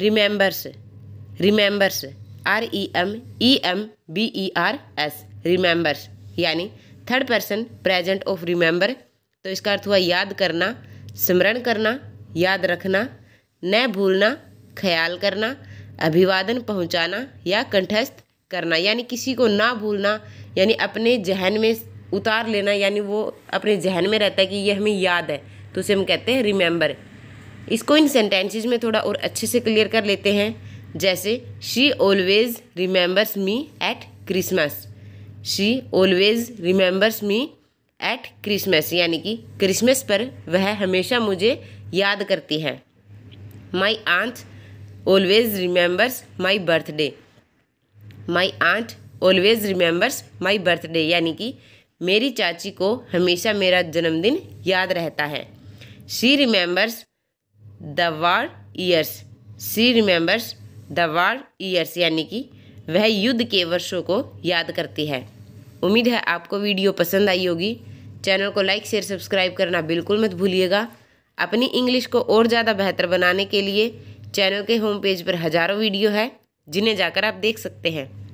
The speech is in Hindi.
remembers remembers R E M E M B E R S remembers यानी third person present of remember तो इसका अर्थ हुआ याद करना स्मरण करना याद रखना न भूलना ख्याल करना अभिवादन पहुंचाना या कंठस्थ करना यानी किसी को ना भूलना यानी अपने जहन में उतार लेना यानी वो अपने जहन में रहता है कि ये हमें याद है तो उसे हम कहते हैं रिमेंबर इसको इन सेंटेंसेज में थोड़ा और अच्छे से क्लियर कर लेते हैं जैसे she always remembers me at Christmas she always remembers me at Christmas यानी कि क्रिसमस पर वह हमेशा मुझे याद करती है my aunt always remembers my birthday my aunt always remembers my birthday यानी कि मेरी चाची को हमेशा मेरा जन्मदिन याद रहता है she remembers the war years she remembers the war years यानी कि वह युद्ध के वर्षों को याद करती है उम्मीद है आपको वीडियो पसंद आई होगी चैनल को लाइक शेयर सब्सक्राइब करना बिल्कुल मत भूलिएगा अपनी इंग्लिश को और ज़्यादा बेहतर बनाने के लिए चैनल के होम पेज पर हज़ारों वीडियो है जिन्हें जाकर आप देख सकते हैं